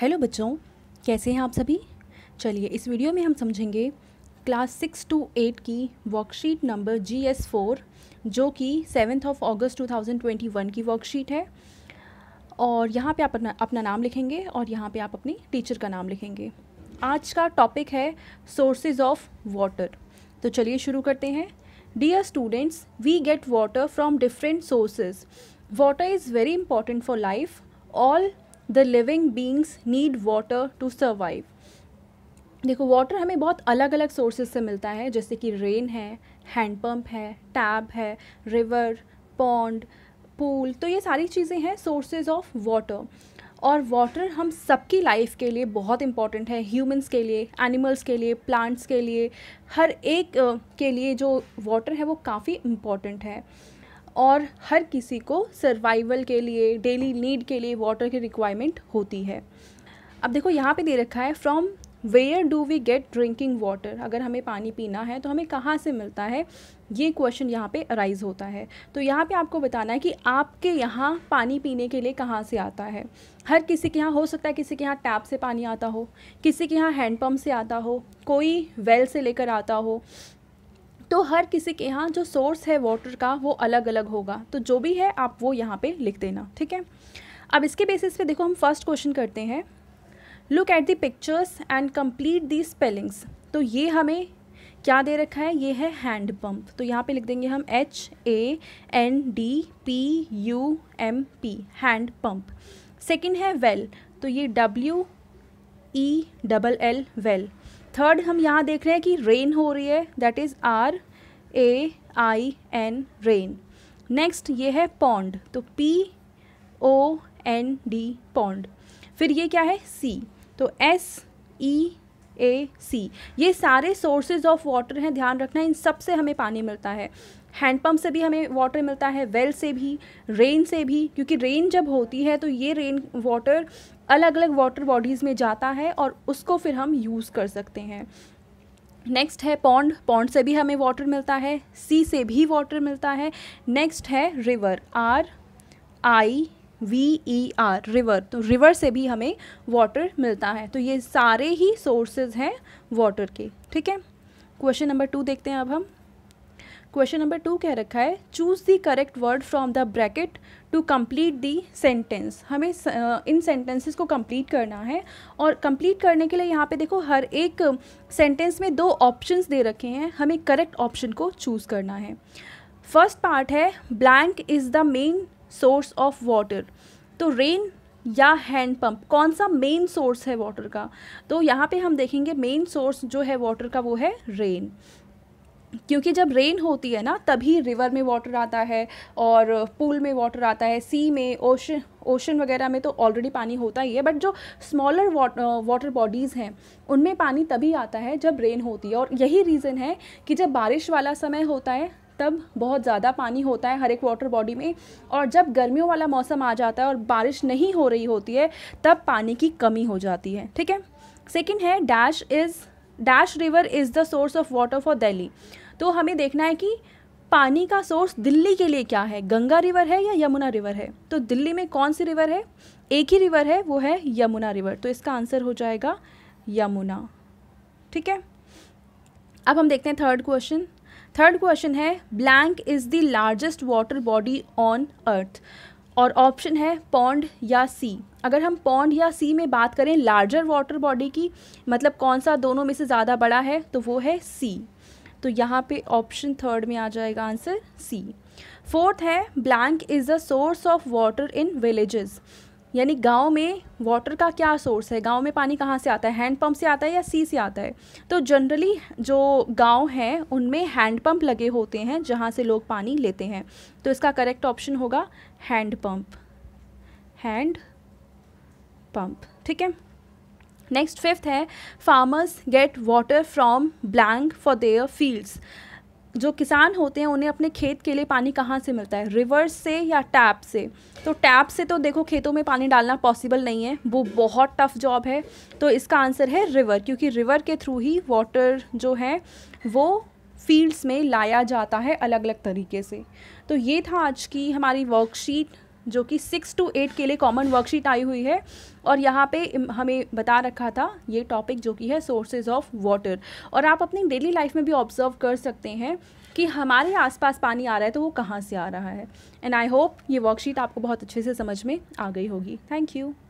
hello बच्चों कैसे हैं आप सभी चलिए इस वीडियो में हम समझेंगे क्लास सिक्स टू एट की worksheet number G S four जो कि seventh of August two thousand twenty one की वर्कशीट है और यहाँ पे आप अपना अपना नाम लिखेंगे और यहाँ पे आप अपनी टीचर का नाम लिखेंगे आज का टॉपिक है सोर्सेज ऑफ वाटर तो चलिए शुरू करते हैं dear students we get water from different sources water is very important for life all the living beings need water to survive देखो वाटर हमें बहुत अलग अलग सोर्सेज से मिलता है जैसे कि रेन है हैंडपम्प है टैब है रिवर पॉन्ड पूल तो ये सारी चीज़ें हैं सोर्सेज ऑफ वाटर और वाटर हम सबकी लाइफ के लिए बहुत इंपॉर्टेंट है ह्यूमंस के लिए एनिमल्स के लिए प्लांट्स के लिए हर एक के लिए जो वाटर है वो काफ़ी इम्पॉर्टेंट है और हर किसी को सर्वाइवल के लिए डेली नीड के लिए वाटर की रिक्वायरमेंट होती है अब देखो यहाँ पे दे रखा है from where do we get drinking water अगर हमें पानी पीना है तो हमें कहाँ से मिलता है ये क्वेश्चन यहाँ पे अराइज होता है तो यहाँ पे आपको बताना है कि आपके यहाँ पानी पीने के लिए कहाँ से आता है हर किसी के यहाँ हो सकता है किसी के यहाँ टैप से पानी आता हो किसी के यहाँ हैंडपम्प से आता हो कोई वेल से लेकर आता हो तो हर किसी के यहाँ जो सोर्स है वाटर का वो अलग अलग होगा तो जो भी है आप वो यहाँ पे लिख देना ठीक है अब इसके बेसिस पे देखो हम फर्स्ट क्वेश्चन करते हैं look at the pictures and complete the spellings तो ये हमें क्या दे रखा है ये है हैंड पम्प तो यहाँ पे लिख देंगे हम H A N D P U M P hand pump second है वेल well, तो ये W E double L well third हम यहाँ देख रहे हैं कि रेन हो रही है that is R A I N rain next ये है पौंड तो P O N D pond फिर ये क्या है सी तो एस ई ए सी ये सारे सोर्सेज ऑफ वाटर हैं ध्यान रखना इन सब से हमें पानी मिलता है हैंडपम्प से भी हमें वाटर मिलता है वेल से भी रेन से भी क्योंकि रेन जब होती है तो ये रेन वाटर अलग अलग वाटर बॉडीज़ में जाता है और उसको फिर हम यूज़ कर सकते हैं नेक्स्ट है पौंड पौंड से भी हमें वाटर मिलता है सी से भी वाटर मिलता है नेक्स्ट है river R I V E R river तो रिवर से भी हमें वाटर मिलता है तो ये सारे ही सोर्सेज हैं वाटर के ठीक है क्वेश्चन नंबर टू देखते हैं अब हम क्वेश्चन नंबर टू कह रखा है choose the correct word from the bracket to complete the sentence हमें इन सेंटेंसेस को कंप्लीट करना है और कंप्लीट करने के लिए यहाँ पे देखो हर एक सेंटेंस में दो ऑप्शंस दे रखे हैं हमें करेक्ट ऑप्शन को चूज़ करना है फर्स्ट पार्ट है blank is the main source of water तो रेन या हैंड पंप कौन सा मेन सोर्स है वाटर का तो यहाँ पे हम देखेंगे मेन सोर्स जो है वाटर का वो है रेन क्योंकि जब रेन होती है ना तभी रिवर में वाटर आता है और पूल में वाटर आता है सी में ओशन ओशन वगैरह में तो ऑलरेडी पानी होता ही है बट जो स्मॉलर वाटर बॉडीज़ हैं उनमें पानी तभी आता है जब रेन होती है और यही रीज़न है कि जब बारिश वाला समय होता है तब बहुत ज़्यादा पानी होता है हर एक वाटर बॉडी में और जब गर्मियों वाला मौसम आ जाता है और बारिश नहीं हो रही होती है तब पानी की कमी हो जाती है ठीक है सेकेंड है dash is dash river is the source of water for Delhi तो हमें देखना है कि पानी का सोर्स दिल्ली के लिए क्या है गंगा रिवर है या यमुना रिवर है तो दिल्ली में कौन सी रिवर है एक ही रिवर है वो है यमुना रिवर तो इसका आंसर हो जाएगा यमुना ठीक है अब हम देखते हैं थर्ड क्वेश्चन थर्ड क्वेश्चन है blank is the largest water body on earth और ऑप्शन है पौंड या सी अगर हम पौंड या सी में बात करें लार्जर वाटर बॉडी की मतलब कौन सा दोनों में से ज़्यादा बड़ा है तो वो है सी तो यहाँ पे ऑप्शन थर्ड में आ जाएगा आंसर सी फोर्थ है blank is the source of water in villages यानी गांव में वाटर का क्या सोर्स है गांव में पानी कहाँ से आता है हैंडपम्प से आता है या सी से आता है तो जनरली जो गांव हैं उनमें हैंडपम्प लगे होते हैं जहाँ से लोग पानी लेते हैं तो इसका करेक्ट ऑप्शन होगा हैंडपम्प हैंड पंप ठीक है नेक्स्ट फिफ्थ है farmers get water from blank for their fields जो किसान होते हैं उन्हें अपने खेत के लिए पानी कहाँ से मिलता है रिवर्स से या टैप से तो टैप से तो देखो खेतों में पानी डालना पॉसिबल नहीं है वो बहुत टफ जॉब है तो इसका आंसर है रिवर क्योंकि रिवर के थ्रू ही वाटर जो है वो फील्ड्स में लाया जाता है अलग अलग तरीके से तो ये था आज की हमारी वर्कशीट जो कि सिक्स टू एट के लिए कॉमन वर्कशीट आई हुई है और यहाँ पे हमें बता रखा था ये टॉपिक जो कि है सोर्सेज ऑफ वाटर और आप अपनी डेली लाइफ में भी ऑब्जर्व कर सकते हैं कि हमारे आसपास पानी आ रहा है तो वो कहाँ से आ रहा है एंड आई होप ये वर्कशीट आपको बहुत अच्छे से समझ में आ गई होगी थैंक यू